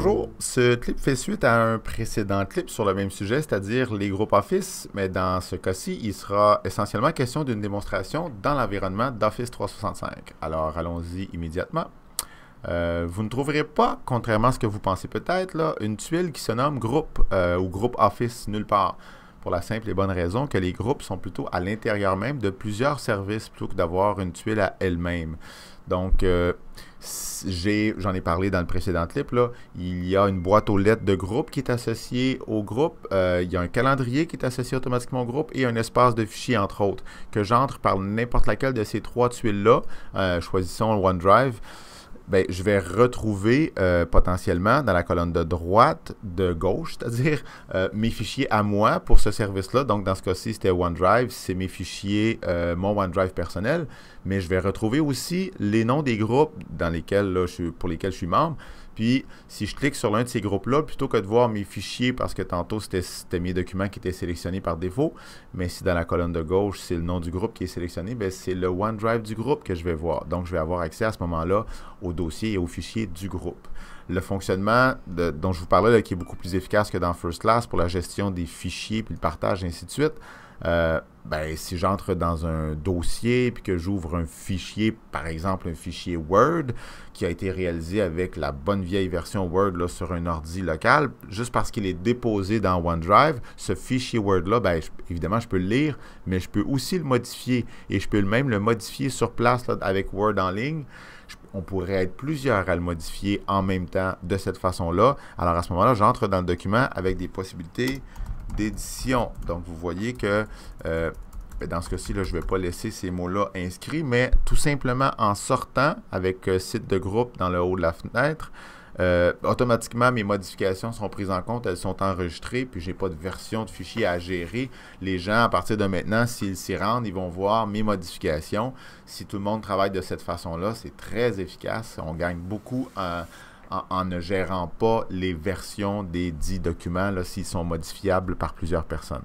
Bonjour. Ce clip fait suite à un précédent clip sur le même sujet, c'est-à-dire les groupes Office, mais dans ce cas-ci, il sera essentiellement question d'une démonstration dans l'environnement d'Office 365. Alors allons-y immédiatement. Euh, vous ne trouverez pas, contrairement à ce que vous pensez peut-être, une tuile qui se nomme groupe euh, ou groupe Office nulle part la simple et bonne raison que les groupes sont plutôt à l'intérieur même de plusieurs services plutôt que d'avoir une tuile à elle-même. Donc, euh, j'ai, j'en ai parlé dans le précédent clip, il y a une boîte aux lettres de groupe qui est associée au groupe, euh, il y a un calendrier qui est associé automatiquement au groupe et un espace de fichiers, entre autres, que j'entre par n'importe laquelle de ces trois tuiles-là, euh, choisissons OneDrive ben, je vais retrouver euh, potentiellement dans la colonne de droite, de gauche, c'est-à-dire euh, mes fichiers à moi pour ce service-là. Donc, dans ce cas-ci, c'était OneDrive, c'est mes fichiers, euh, mon OneDrive personnel, mais je vais retrouver aussi les noms des groupes dans lesquels je, pour lesquels je suis membre. Puis, si je clique sur l'un de ces groupes-là, plutôt que de voir mes fichiers, parce que tantôt, c'était mes documents qui étaient sélectionnés par défaut, mais si dans la colonne de gauche, c'est le nom du groupe qui est sélectionné, ben, c'est le OneDrive du groupe que je vais voir. Donc, je vais avoir accès à ce moment-là au dossier et aux fichiers du groupe le fonctionnement dont je vous parlais, qui est beaucoup plus efficace que dans First Class pour la gestion des fichiers, puis le partage, et ainsi de suite. Euh, ben, si j'entre dans un dossier puis que j'ouvre un fichier, par exemple un fichier Word qui a été réalisé avec la bonne vieille version Word sur un ordi local, juste parce qu'il est déposé dans OneDrive, ce fichier Word-là, ben, évidemment, je peux le lire, mais je peux aussi le modifier et je peux même le modifier sur place avec Word en ligne. on pourrait être plusieurs à le modifier en même temps de cette façon-là. Alors à ce moment-là, j'entre dans le document avec des possibilités d'édition. Donc, vous voyez que euh, ben, dans ce cas-ci, je ne vais pas laisser ces mots-là inscrits, mais tout simplement en sortant avec euh, site de groupe dans le haut de la fenêtre, euh, automatiquement, mes modifications sont prises en compte, elles sont enregistrées, puis je n'ai pas de version de fichier à gérer. Les gens, à partir de maintenant, s'ils s'y rendent, ils vont voir mes modifications. Si tout le monde travaille de cette façon-là, c'est très efficace. On gagne beaucoup en, en, ne gérant pas les versions des dix documents s'ils sont modifiables par plusieurs personnes.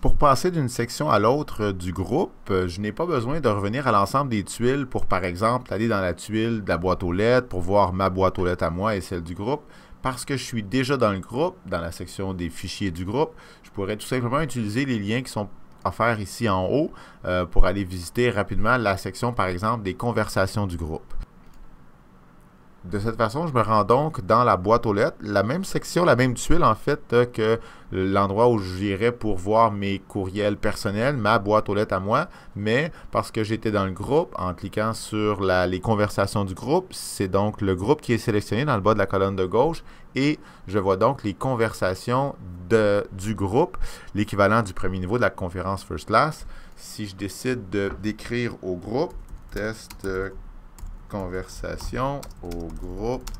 Pour passer d'une section à l'autre euh, du groupe, euh, je n'ai pas besoin de revenir à l'ensemble des tuiles pour, par exemple, aller dans la tuile de la boîte aux lettres pour voir ma boîte aux lettres à moi et celle du groupe. Parce que je suis déjà dans le groupe, dans la section des fichiers du groupe, je pourrais tout simplement utiliser les liens qui sont offerts ici en haut euh, pour aller visiter rapidement la section, par exemple, des conversations du groupe de cette façon, je me rends donc dans la boîte aux lettres, la même section, la même tuile en fait euh, que l'endroit où j'irais pour voir mes courriels personnels, ma boîte aux lettres à moi, mais parce que j'étais dans le groupe, en cliquant sur les conversations du groupe, c'est donc le groupe qui est sélectionné dans le bas de la colonne de gauche et je vois donc les conversations de, du groupe, l'équivalent du premier niveau de la conférence First Class. Si je décide de d'écrire au groupe, test euh, conversation au groupe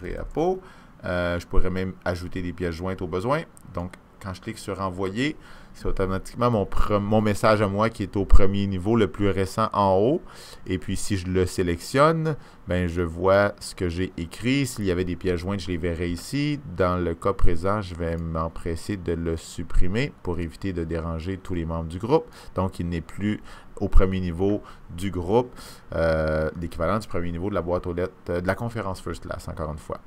Réapo. Euh, je pourrais même ajouter des pièces jointes au besoin. Donc, quand je clique sur envoyer, c'est automatiquement mon, message à moi qui est au premier niveau, le plus récent en haut. Et puis si je le sélectionne, ben, je vois ce que j'ai écrit. S'il y avait des pièces jointes, je les verrai ici. Dans le cas présent, je vais m'empresser de le supprimer pour éviter de déranger tous les membres du groupe. Donc il n'est plus au premier niveau du groupe, l'équivalent euh, du premier niveau de la boîte aux lettres, euh, de la conférence First Class, encore une fois.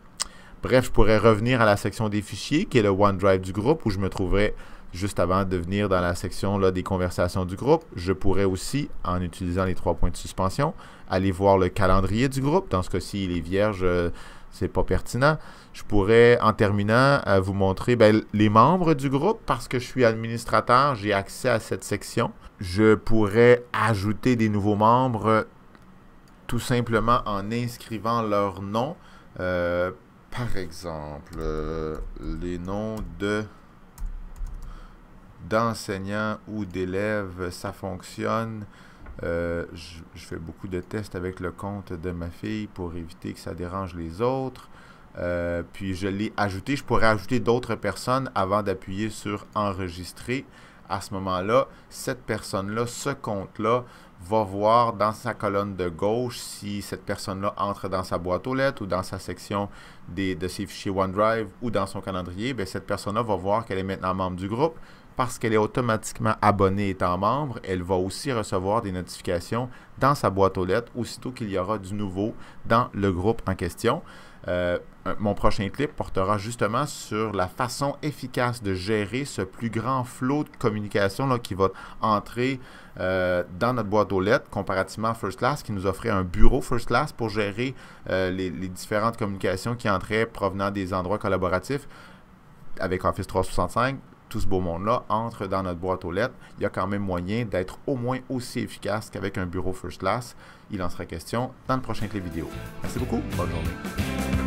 Bref, je pourrais revenir à la section des fichiers, qui est le OneDrive du groupe, où je me trouverais juste avant de venir dans la section là, des conversations du groupe. Je pourrais aussi, en utilisant les trois points de suspension, aller voir le calendrier du groupe. Dans ce cas-ci, il est vierge, ce euh, c'est pas pertinent. Je pourrais, en terminant, euh, vous montrer ben, les membres du groupe parce que je suis administrateur, j'ai accès à cette section. Je pourrais ajouter des nouveaux membres tout simplement en inscrivant leur nom. Euh, par exemple, euh, les noms de d'enseignants ou d'élèves, ça fonctionne. Euh, je, fais beaucoup de tests avec le compte de ma fille pour éviter que ça dérange les autres. Euh, puis je l'ai ajouté. Je pourrais ajouter d'autres personnes avant d'appuyer sur enregistrer. À ce moment-là, cette personne-là, ce compte-là, va voir dans sa colonne de gauche si cette personne-là entre dans sa boîte aux lettres ou dans sa section de ses fichiers OneDrive ou dans son calendrier, ben, cette personne-là va voir qu'elle est maintenant membre du groupe. Parce qu'elle est automatiquement abonnée étant membre, elle va aussi recevoir des notifications dans sa boîte aux lettres aussitôt qu'il y aura du nouveau dans le groupe en question. Euh, mon prochain clip portera justement sur la façon efficace de gérer ce plus grand flot de communication qui va entrer euh, dans notre boîte aux lettres, comparativement à First Class, qui nous offrait un bureau First Class pour gérer euh, les, les, différentes communications qui entraient provenant des endroits collaboratifs avec Office 365 tout ce beau monde-là entre dans notre boîte aux lettres, il y a quand même moyen d'être au moins aussi efficace qu'avec un bureau first class. Il en sera question dans le prochain clé vidéo. Merci beaucoup, bonne journée.